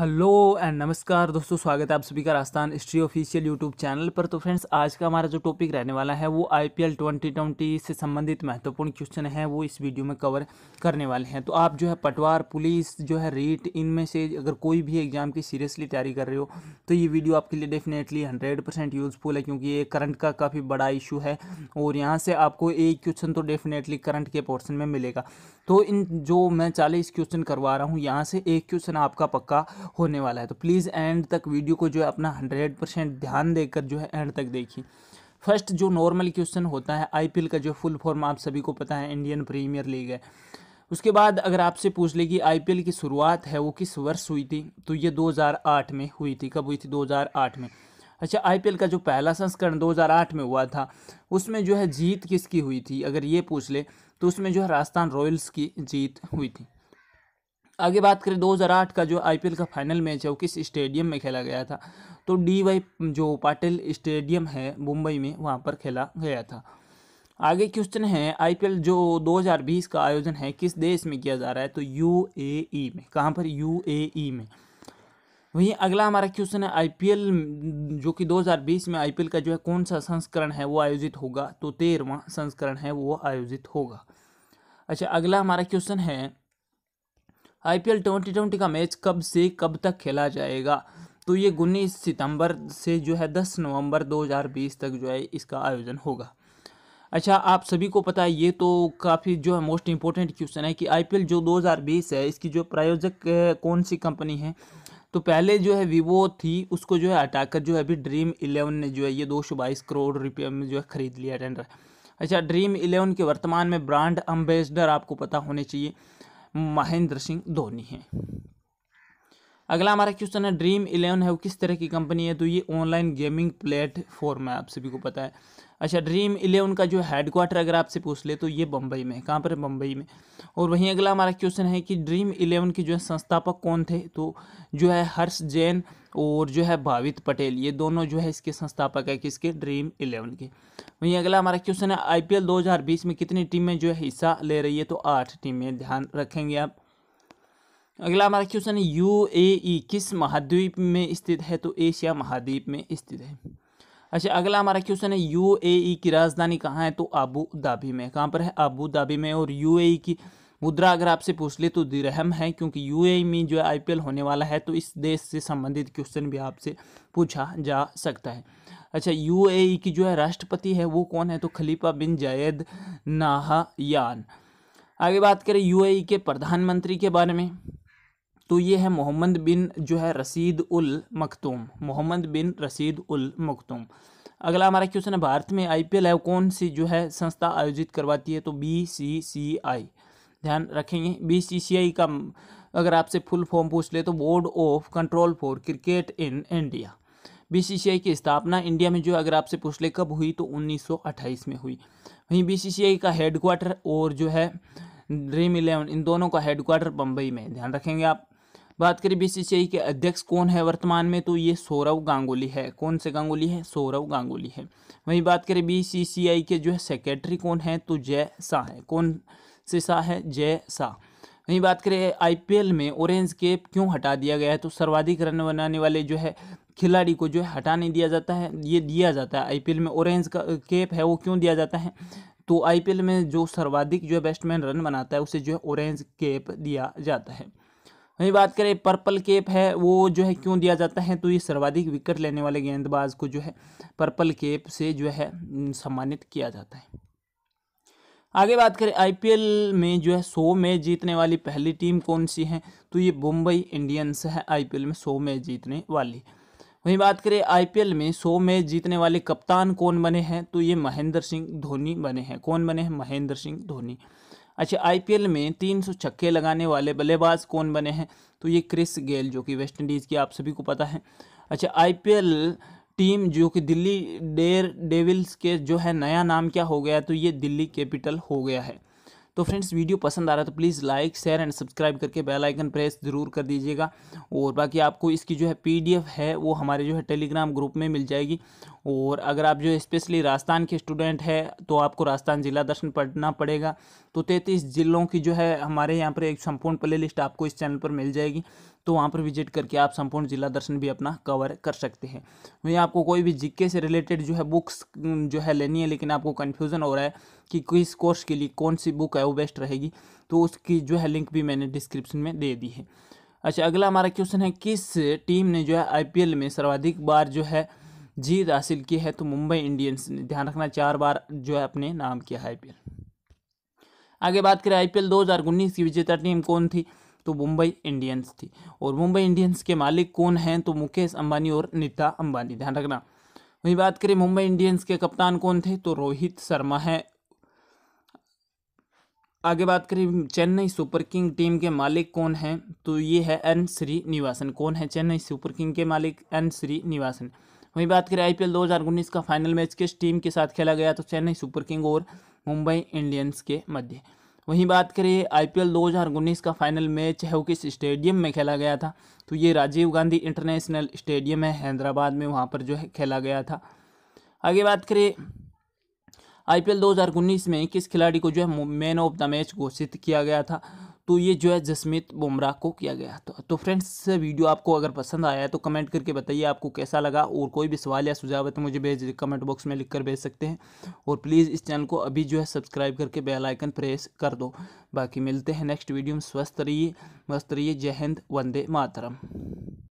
hello and नमस्कार दोस्तों स्वागत है आप सभी का Rajasthan history official YouTube channel पर तो फ्रेंड्स आज का हमारा जो टॉपिक रहने वाला है वो आईपीएल 2020 से संबंधित महत्वपूर्ण क्वेश्चन है वो इस वीडियो में कवर करने वाले हैं तो आप जो है पटवार पुलिस जो है रीट इनमें से अगर कोई भी एग्जाम की सीरियसली तैयारी कर रहे हो तो ये वीडियो आपके लिए डेफिनेटली हंड्रेड यूज़फुल है क्योंकि ये करंट का काफ़ी बड़ा इशू है और यहाँ से आपको एक क्वेश्चन तो डेफिनेटली करंट के पोर्सन में मिलेगा तो इन जो मैं चालीस क्वेश्चन करवा रहा हूँ यहाँ से एक क्वेश्चन आपका पक्का होने वाला है तो प्लीज़ एंड तक वीडियो को जो है अपना हंड्रेड परसेंट ध्यान देकर जो है एंड तक देखिए फर्स्ट जो नॉर्मल क्वेश्चन होता है आईपीएल का जो फुल फॉर्म आप सभी को पता है इंडियन प्रीमियर लीग है उसके बाद अगर आपसे पूछ लेगी आईपीएल की शुरुआत है वो किस वर्ष हुई थी तो ये 2008 में हुई थी कब हुई थी 2008 में अच्छा आईपीएल का जो पहला संस्करण 2008 में हुआ था उसमें जो है जीत किसकी हुई थी अगर ये पूछ ले तो उसमें जो है राजस्थान रॉयल्स की जीत हुई थी आगे बात करें 2008 का जो आईपीएल का फाइनल मैच है वो किस स्टेडियम में खेला गया था तो डी वाई जो पाटिल स्टेडियम है मुंबई में वहाँ पर खेला गया था आगे क्वेश्चन है आईपीएल जो 2020 का आयोजन है किस देश में किया जा रहा है तो यूएई e में कहाँ पर यूएई e में वहीं अगला हमारा क्वेश्चन है आईपीएल जो कि 2020 में आईपीएल का जो है कौन सा संस्करण है वो आयोजित होगा तो तेरहवा संस्करण है वो आयोजित होगा अच्छा अगला हमारा क्वेश्चन है आईपीएल 2020 का मैच कब से कब तक खेला जाएगा तो ये उन्नीस सितंबर से जो है 10 नवंबर 2020 तक जो है इसका आयोजन होगा अच्छा आप सभी को पता है ये तो काफ़ी जो है मोस्ट इम्पोर्टेंट क्वेश्चन है कि आईपीएल जो 2020 है इसकी जो प्रायोजक कौन सी कंपनी है तो पहले जो है वीवो थी उसको जो है हटाकर जो है अभी ड्रीम इलेवन ने जो है ये दो करोड़ रुपये में जो है ख़रीद लिया टेंडर अच्छा ड्रीम इलेवन के वर्तमान में ब्रांड अम्बेसडर आपको पता होने चाहिए महेंद्र सिंह धोनी हैं अगला हमारा क्वेश्चन है ड्रीम इलेवन है वो किस तरह की कंपनी है तो ये ऑनलाइन गेमिंग प्लेटफॉर्म है आप सभी को पता है अच्छा ड्रीम इलेवन का जो हेडक्वार्टर अगर आपसे पूछ ले तो ये बम्बई में है कहाँ पर है बम्बई में और वहीं अगला हमारा क्वेश्चन है कि ड्रीम इलेवन के जो है संस्थापक कौन थे तो जो है हर्ष जैन और जो है भावित पटेल ये दोनों जो है इसके संस्थापक है किसके ड्रीम इलेवन के वहीं अगला हमारा क्वेश्चन है आईपीएल 2020 में कितनी टीमें जो है हिस्सा ले रही है तो आठ टीमें ध्यान रखेंगे आप अगला हमारा क्वेश्चन है यू ए ई किस महाद्वीप में स्थित है तो एशिया महाद्वीप में स्थित है अच्छा अगला हमारा क्वेश्चन है यू ए ई की राजधानी कहाँ है तो आबू धाबी में कहाँ पर है आबू धाबी में और यू ए ई की मुद्रा अगर आपसे पूछ ले तो दिरहम है क्योंकि यू ए में जो है आई पी एल होने वाला है तो इस देश से संबंधित क्वेश्चन भी आपसे पूछा जा सकता है अच्छा यू ए ई की जो है राष्ट्रपति है वो कौन है तो खलीफा बिन जायद नाहयान आगे बात करें यू ए ई के प्रधानमंत्री के बारे में तो ये है मोहम्मद बिन जो है रसीद उल मखतूम मोहम्मद बिन रसीद उल मखतूम अगला हमारा क्वेश्चन है भारत में आईपीएल पी कौन सी जो है संस्था आयोजित करवाती है तो बी सी सी आई ध्यान रखेंगे बी सी सी आई का अगर आपसे फुल फॉर्म पूछ ले तो Board of Control for Cricket in India BCCI की स्थापना इंडिया में जो अगर आपसे पूछ ले कब हुई तो 1928 में हुई वहीं आई का हेडक्वार्टर और जो है ड्रीम इलेवन इन दोनों का हेडक्वार्टर बम्बई में ध्यान रखेंगे आप बात करें बीसीसीआई के अध्यक्ष कौन है वर्तमान में तो ये सौरव गांगुली है कौन से गांगुली है सौरव गांगुली है वहीं बात करें बीसीसीआई के जो है सेक्रेटरी कौन है तो जय शाह है कौन से शाह है जय शाह वहीं बात करें आईपीएल में ऑरेंज केप क्यों हटा दिया गया है तो सर्वाधिक रन बनाने वाले जो है खिलाड़ी को जो है हटा नहीं दिया जाता है ये दिया जाता है आईपीएल में ऑरेंज का केप है वो क्यों दिया जाता है तो आईपीएल में जो सर्वाधिक जो है बैट्समैन रन बनाता है उसे जो है ऑरेंज केप दिया जाता है वहीं बात करें पर्पल केप है वो जो है क्यों दिया जाता है तो ये सर्वाधिक विकेट लेने वाले गेंदबाज को जो है पर्पल केप से जो है सम्मानित किया जाता है आगे बात करें आईपीएल में जो है सौ मैच जीतने वाली पहली टीम कौन सी है तो ये मुंबई इंडियंस है आईपीएल में सौ मैच जीतने वाली वहीं बात करें आईपीएल में सौ मैच जीतने वाले कप्तान कौन बने हैं तो ये महेंद्र सिंह धोनी बने हैं कौन बने हैं महेंद्र सिंह धोनी अच्छा आईपीएल में तीन सौ छक्के लगाने वाले बल्लेबाज कौन बने हैं तो ये क्रिस गेल जो कि वेस्ट इंडीज़ की आप सभी को पता है अच्छा आईपीएल टीम जो कि दिल्ली डेयर डेविल्स के जो है नया नाम क्या हो गया तो ये दिल्ली कैपिटल हो गया है तो फ्रेंड्स वीडियो पसंद आ रहा है तो please like share and subscribe करके बेल आइकन प्रेस ज़रूर कर दीजिएगा और बाकी आपको इसकी जो है पीडीएफ है वो हमारे जो है टेलीग्राम ग्रुप में मिल जाएगी और अगर आप जो स्पेशली राजस्थान के स्टूडेंट हैं तो आपको राजस्थान ज़िला दर्शन पढ़ना पड़ेगा तो तैंतीस ज़िलों की जो है हमारे यहाँ पर एक संपूर्ण प्ले लिस्ट आपको इस चैनल पर मिल जाएगी तो वहाँ पर विजिट करके आप संपूर्ण जिला दर्शन भी अपना कवर कर सकते हैं वहीं आपको कोई भी जिक्के से रिलेटेड जो है बुक्स जो है लेनी है लेकिन आपको कन्फ्यूज़न हो रहा है कि किस कोर्स के लिए कौन सी बुक है वो बेस्ट रहेगी तो उसकी जो है लिंक भी मैंने डिस्क्रिप्शन में दे दी है अच्छा अगला हमारा क्वेश्चन है किस टीम ने जो है आई में सर्वाधिक बार जो है जीत हासिल की है तो मुंबई इंडियंस ने ध्यान रखना चार बार जो है अपने नाम किया है आईपीएल आगे बात करें आईपीएल 2019 की विजेता टीम कौन थी तो मुंबई इंडियंस थी और मुंबई इंडियंस के मालिक कौन हैं तो मुकेश अंबानी और नीता अंबानी ध्यान रखना वहीं बात करें मुंबई इंडियंस के कप्तान कौन थे तो रोहित शर्मा है आगे बात करें चेन्नई सुपर किंग टीम के मालिक कौन हैं तो ये है एन श्रीनिवासन कौन है चेन्नई सुपर किंग के मालिक एन श्रीनिवासन वहीं बात करें आईपीएल 2019 का फाइनल मैच किस टीम के साथ खेला गया तो चेन्नई सुपर किंग और मुंबई इंडियंस के मध्य वहीं बात करें आईपीएल 2019 का फाइनल मैच है वो किस स्टेडियम में खेला गया था तो ये राजीव गांधी इंटरनेशनल स्टेडियम है हैदराबाद में वहाँ पर जो है खेला गया था आगे बात करें आईपीएल 2019 में किस खिलाड़ी को जो है मैन ऑफ द मैच घोषित किया गया था तो ये जो है जसमीत बुमराह को किया गया तो तो फ्रेंड्स वीडियो आपको अगर पसंद आया है तो कमेंट करके बताइए आपको कैसा लगा और कोई भी सवाल या सुझाव है तो मुझे भेज कमेंट बॉक्स में लिख कर भेज सकते हैं और प्लीज़ इस चैनल को अभी जो है सब्सक्राइब करके बेलाइकन प्रेस कर दो बाकी मिलते हैं नेक्स्ट वीडियो में स्वस्थ रहिए मस्त रहिए जय हिंद वंदे मातरम